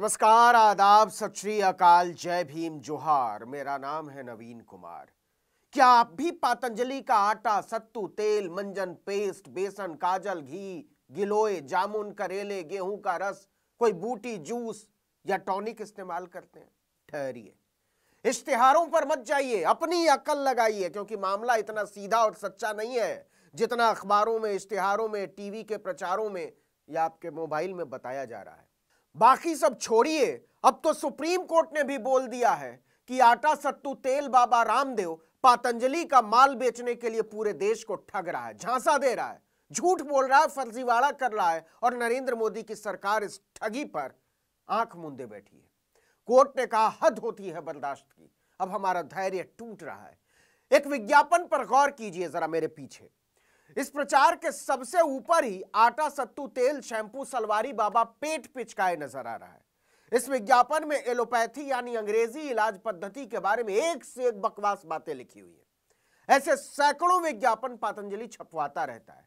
नमस्कार आदाब सत श्री अकाल जय भीम जोहार मेरा नाम है नवीन कुमार क्या आप भी पातंजलि का आटा सत्तू तेल मंजन पेस्ट बेसन काजल घी गिलोय जामुन करेले गेहूं का रस कोई बूटी जूस या टॉनिक इस्तेमाल करते हैं ठहरिए इश्तिहारों पर मत जाइए अपनी अकल लगाइए क्योंकि मामला इतना सीधा और सच्चा नहीं है जितना अखबारों में इश्तिहारों में टीवी के प्रचारों में या आपके मोबाइल में बताया जा रहा है बाकी सब छोड़िए अब तो सुप्रीम कोर्ट ने भी बोल दिया है कि आटा सत्तू तेल बाबा रामदेव पातंजलि का माल बेचने के लिए पूरे देश को ठग रहा है झांसा दे रहा है झूठ बोल रहा है फर्जीवाड़ा कर रहा है और नरेंद्र मोदी की सरकार इस ठगी पर आंख मूंदे बैठी है कोर्ट ने कहा हद होती है बर्दाश्त की अब हमारा धैर्य टूट रहा है एक विज्ञापन पर गौर कीजिए जरा मेरे पीछे इस प्रचार के सबसे ऊपर ही आटा सत्तू तेल शैंपू सलवारी बाबा पेट पिचकाए नजर आ रहा है इस विज्ञापन में एलोपैथी यानी अंग्रेजी इलाज पद्धति के बारे में एक से एक बकवास बातें लिखी हुई है ऐसे सैकड़ों विज्ञापन पतंजलि छपवाता रहता है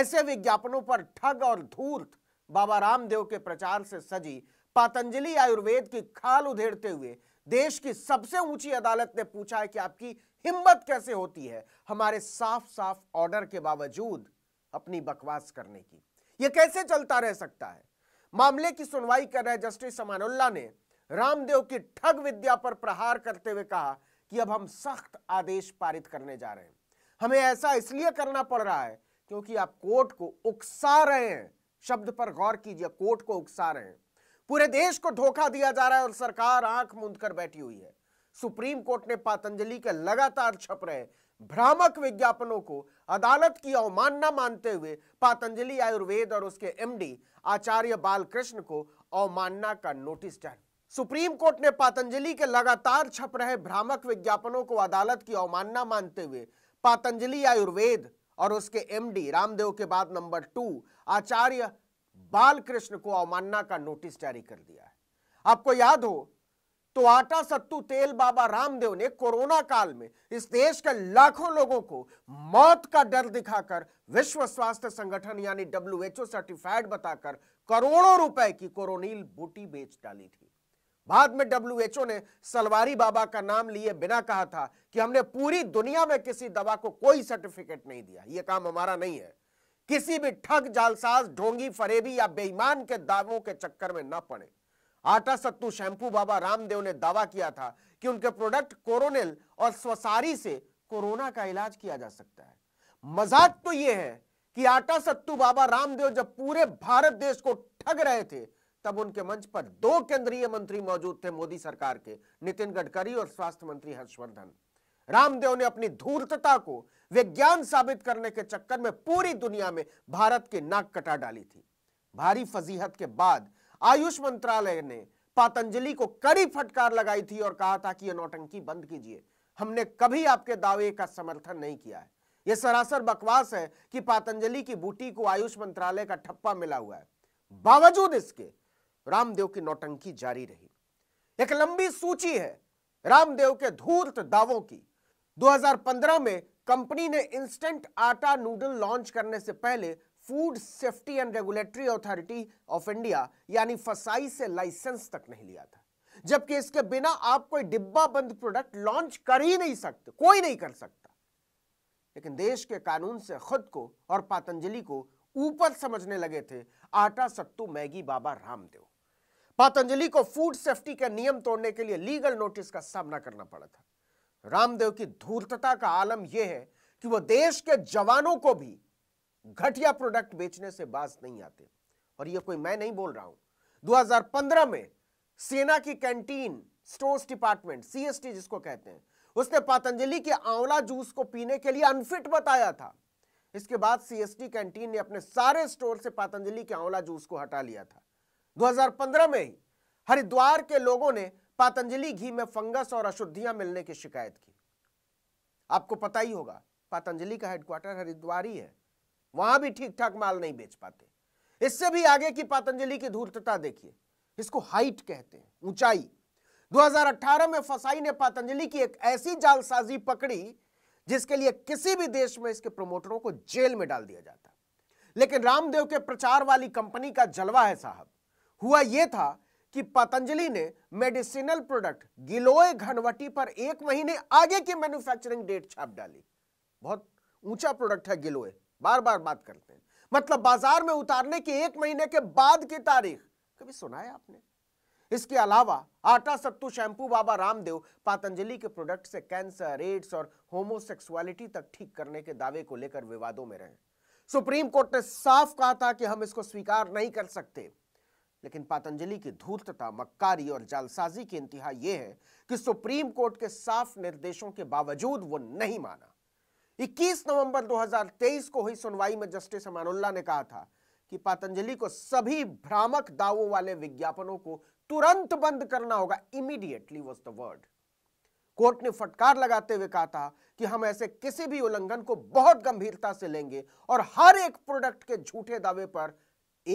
ऐसे विज्ञापनों पर ठग और धूर्त बाबा रामदेव के प्रचार से सजी पतंजलि आयुर्वेद की खाल उधेड़ते हुए देश की सबसे ऊंची अदालत ने पूछा है कि आपकी हिम्मत कैसे होती है हमारे साफ साफ ऑर्डर के बावजूद अपनी बकवास करने की यह कैसे चलता रह सकता है मामले की सुनवाई कर रहे जस्टिस अमानुल्ला ने रामदेव की ठग विद्या पर प्रहार करते हुए कहा कि अब हम सख्त आदेश पारित करने जा रहे हैं हमें ऐसा इसलिए करना पड़ रहा है क्योंकि आप कोर्ट को उकसा रहे हैं शब्द पर गौर कीजिए कोर्ट को उकसा रहे हैं पूरे देश को धोखा दिया जा रहा है और सरकार आंख मूंद कर बैठी हुई है सुप्रीम कोर्ट ने पातंजलि के लगातार छप रहे भ्रामक विज्ञापनों को अदालत की अवमानना मानते हुए पातंजलि आयुर्वेद और उसके एमडी आचार्य बालकृष्ण को अवमानना का नोटिस जारी सुप्रीम कोर्ट ने पातंजलि के लगातार छप रहे भ्रामक विज्ञापनों को अदालत की अवमानना मानते हुए पातंजलि आयुर्वेद और उसके एमडी रामदेव के बाद नंबर टू आचार्य बालकृष्ण को अवमानना का नोटिस जारी कर दिया है आपको याद हो तो आटा सत्तू तेल बाबा रामदेव ने कोरोना काल में इस देश के लाखों लोगों को मौत का डर दिखाकर विश्व स्वास्थ्य संगठन यानी डब्ल्यू सर्टिफाइड बताकर करोड़ों रुपए की कोरोनील बूटी बेच डाली थी बाद में डब्ल्यू ने सलवारी बाबा का नाम लिए बिना कहा था कि हमने पूरी दुनिया में किसी दवा को कोई सर्टिफिकेट नहीं दिया यह काम हमारा नहीं है किसी भी ठग जालसाज ढोंगी फरेबी या बेईमान के दावों के चक्कर में न पड़े आटा सत्तू शैंपू बाबा रामदेव ने दावा किया था कि उनके प्रोडक्ट कोरोनेल और स्वसारी से कोरोना का इलाज किया जा सकता है मजाक तो यह है कि आटा सत्तू बाबा रामदेव जब पूरे भारत देश को ठग रहे थे तब उनके मंच पर दो केंद्रीय मंत्री मौजूद थे मोदी सरकार के नितिन गडकरी और स्वास्थ्य मंत्री हर्षवर्धन रामदेव ने अपनी धूर्तता को विज्ञान साबित करने के चक्कर में पूरी दुनिया में भारत की नाक कटा डाली थी भारी फजीहत के बाद आयुष मंत्रालय ने पातंजलि को कड़ी फटकार लगाई थी और कहा था कि यह नौटंकी बंद कीजिए हमने कभी आपके दावे का समर्थन नहीं किया है यह सरासर बकवास है कि पातंजलि की बूटी को आयुष मंत्रालय का ठप्पा मिला हुआ है बावजूद इसके रामदेव की नौटंकी जारी रही एक लंबी सूची है रामदेव के धूर्त दावों की 2015 में कंपनी ने इंस्टेंट आटा नूडल लॉन्च करने से पहले food safety and regulatory authority of India यानी फसाई से लाइसेंस तक नहीं लिया था जबकि इसके बिना आप कोई डिब्बा बंद प्रोडक्ट लॉन्च कर ही नहीं सकते कोई नहीं कर सकता लेकिन देश के कानून से खुद को और पातंजलि को ऊपर समझने लगे थे आटा सत्तू मैगी बाबा रामदेव पातंजलि को फूड सेफ्टी के नियम तोड़ने के लिए लीगल नोटिस का सामना करना पड़ा था रामदेव की धूर्तता का आलम यह है कि वह देश के जवानों को भी घटिया प्रोडक्ट बेचने से बाज नहीं आते और यह कोई मैं नहीं बोल रहा हूं 2015 में सेना की कैंटीन स्टोर्स डिपार्टमेंट सीएसटी जिसको कहते हैं उसने पतंजलि के आंवला जूस को पीने के लिए अनफिट बताया था इसके बाद सीएसटी कैंटीन ने अपने सारे स्टोर से पतंजलि के आंवला जूस को हटा लिया था 2015 में ही हरिद्वार के लोगों ने पतंजलि घी में फंगस और अशुद्धियां मिलने की शिकायत की आपको पता ही होगा पतंजलि का हेडक्वार्टर हरिद्वार ही है वहां भी ठीक ठाक माल नहीं बेच पाते इससे भी आगे की पतंजलि की धूर्तता देखिए इसको हाइट कहते हैं ऊंचाई 2018 में फसाई ने पतंजलि की एक ऐसी जालसाजी पकड़ी जिसके लिए किसी भी देश में इसके प्रमोटरों को जेल में डाल दिया जाता लेकिन रामदेव के प्रचार वाली कंपनी का जलवा है साहब हुआ यह था कि पतंजलि ने मेडिसिनल प्रोडक्ट गिलोय घनवटी पर एक महीने आगे की मैन्युफैक्चरिंग डेट छाप डाली बहुत ऊंचा प्रोडक्ट है गिलोय बार बार बात करते हैं मतलब बाजार में उतारने की एक महीने के बाद की तारीख कभी सुना है आपने इसके अलावा आटा सत्तू शैंपू बाबा रामदेव पातंजलि के प्रोडक्ट से कैंसर एड्स और होमोसेक्सुअलिटी तक ठीक करने के दावे को लेकर विवादों में रहे सुप्रीम कोर्ट ने साफ कहा था कि हम इसको स्वीकार नहीं कर सकते लेकिन पातंजलि की धूर्तता मक्कारी और जालसाजी की इंतहा यह है कि सुप्रीम कोर्ट के साफ निर्देशों के बावजूद वो नहीं माना 21 नवंबर 2023 को हुई सुनवाई में जस्टिस अमानुल्ला ने कहा था कि पतंजलि को सभी भ्रामक दावों वाले विज्ञापनों को तुरंत बंद करना होगा immediately was the word court ने फटकार लगाते हुए कहा था कि हम ऐसे किसी भी उल्लंघन को बहुत गंभीरता से लेंगे और हर एक प्रोडक्ट के झूठे दावे पर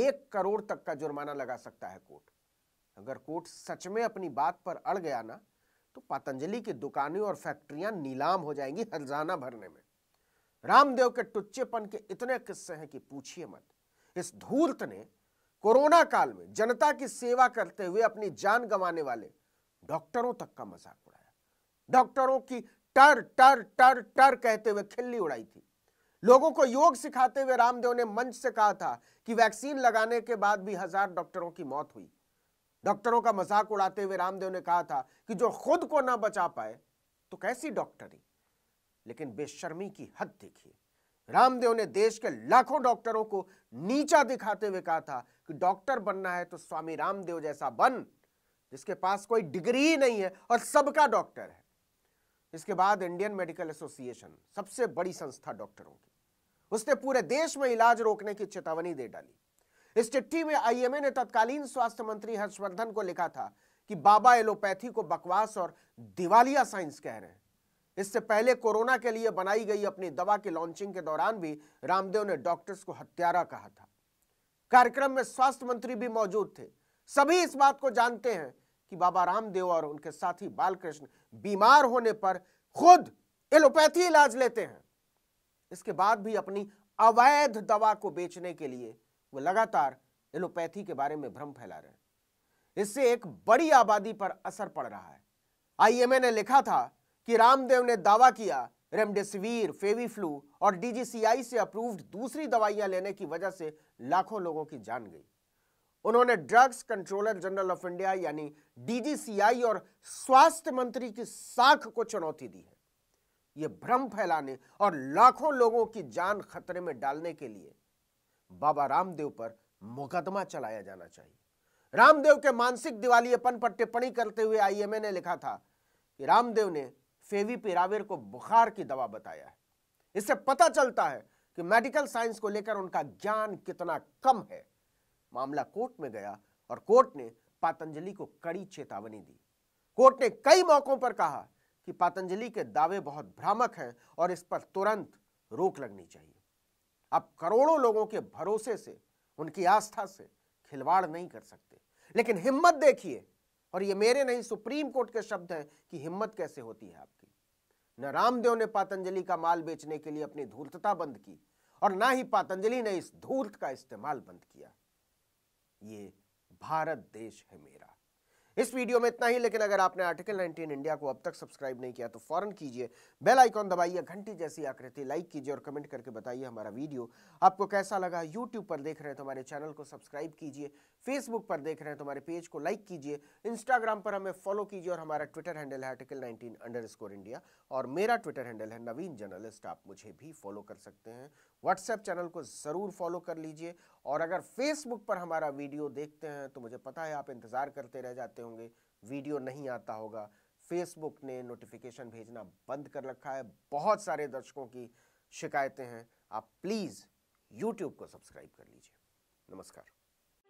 एक करोड़ तक का जुर्माना लगा सकता है कोर्ट अगर कोर्ट सच में अपनी बात पर अड़ गया ना तो पतंजलि की दुकानें और फैक्ट्रियां नीलाम हो जाएंगी हरजाना भरने में रामदेव के टुच्चेपन के इतने किस्से हैं कि पूछिए मत इस धूर्त ने कोरोना काल में जनता की सेवा करते हुए अपनी जान गंवाने वाले डॉक्टरों तक का मजाक उड़ाया डॉक्टरों की टर टर टर टर कहते हुए खिल्ली उड़ाई थी लोगों को योग सिखाते हुए रामदेव ने मंच से कहा था कि वैक्सीन लगाने के बाद भी हजार डॉक्टरों की मौत हुई डॉक्टरों का मजाक उड़ाते हुए रामदेव ने कहा था कि जो खुद को ना बचा पाए तो कैसी डॉक्टरी लेकिन बेशर्मी की हद देखिए रामदेव ने देश के लाखों डॉक्टरों को नीचा दिखाते हुए कहा था कि डॉक्टर बनना है तो स्वामी रामदेव जैसा बन जिसके पास कोई डिग्री ही नहीं है और सबका डॉक्टर है इसके बाद इंडियन मेडिकल एसोसिएशन सबसे बड़ी संस्था डॉक्टरों की उसने पूरे देश में इलाज रोकने की चेतावनी दे डाली इस चिट्ठी में आईएमए ने तत्कालीन स्वास्थ्य मंत्री हर्षवर्धन को लिखा था कि बाबा एलोपैथी को बकवास और दिवालिया साइंस कह रहे हैं इससे पहले कोरोना के लिए बनाई गई अपनी दवा की लॉन्चिंग के दौरान भी रामदेव ने डॉक्टर्स को हत्यारा कहा था कार्यक्रम में स्वास्थ्य मंत्री भी मौजूद थे सभी इस बात को जानते हैं कि बाबा रामदेव और उनके साथी बालकृष्ण बीमार होने पर खुद एलोपैथी इलाज लेते हैं इसके बाद भी अपनी अवैध दवा को बेचने के लिए वो लगातार एलोपैथी के बारे में भ्रम फैला रहे हैं इससे एक बड़ी आबादी पर असर पड़ रहा है आईएमए ने लिखा था कि रामदेव ने दावा किया रेमडेसिविर फेवीफ्लू और डीजीसीआई से अप्रूव्ड दूसरी दवाइयां लेने की वजह से लाखों लोगों की जान गई उन्होंने drugs controller general of India यानी डीजीसीआई और स्वास्थ्य मंत्री की साख को चुनौती दी है यह भ्रम फैलाने और लाखों लोगों की जान खतरे में डालने के लिए बाबा रामदेव पर मुकदमा चलाया जाना चाहिए रामदेव के मानसिक दिवालीपन पर टिप्पणी करते हुए आईएमए ने लिखा था कि रामदेव ने फेवी पिरावेर को बुखार की दवा बताया है इससे पता चलता है कि मेडिकल साइंस को लेकर उनका ज्ञान कितना कम है मामला कोर्ट में गया और कोर्ट ने पतंजलि को कड़ी चेतावनी दी कोर्ट ने कई मौकों पर कहा कि पतंजलि के दावे बहुत भ्रामक हैं और इस पर तुरंत रोक लगनी चाहिए आप करोड़ों लोगों के भरोसे से उनकी आस्था से खिलवाड़ नहीं कर सकते लेकिन हिम्मत देखिए और ये मेरे नहीं सुप्रीम कोर्ट के शब्द हैं कि हिम्मत कैसे होती है आपकी न रामदेव ने पातंजलि का माल बेचने के लिए अपनी धूर्तता बंद की और ना ही पातंजलि ने इस धूर्त का इस्तेमाल बंद किया ये भारत देश है मेरा इस वीडियो में इतना ही लेकिन अगर आपने आर्टिकल 19 इंडिया को अब तक सब्सक्राइब नहीं किया तो फौरन कीजिए बेल आइकॉन दबाइए घंटी जैसी आकृति लाइक कीजिए और कमेंट करके बताइए हमारा वीडियो आपको कैसा लगा यूट्यूब पर देख रहे हैं तो हमारे चैनल को सब्सक्राइब कीजिए फेसबुक पर देख रहे हैं तो हमारे पेज को लाइक कीजिए इंस्टाग्राम पर हमें फॉलो कीजिए और हमारा ट्विटर हैंडल है article nineteen underscore India और मेरा ट्विटर हैंडल है नवीन जर्नलिस्ट आप मुझे भी फॉलो कर सकते हैं व्हाट्सएप चैनल को ज़रूर फॉलो कर लीजिए और अगर फेसबुक पर हमारा वीडियो देखते हैं तो मुझे पता है आप इंतज़ार करते रह जाते होंगे वीडियो नहीं आता होगा फेसबुक ने नोटिफिकेशन भेजना बंद कर रखा है बहुत सारे दर्शकों की शिकायतें हैं आप प्लीज़ यूट्यूब को सब्सक्राइब कर लीजिए नमस्कार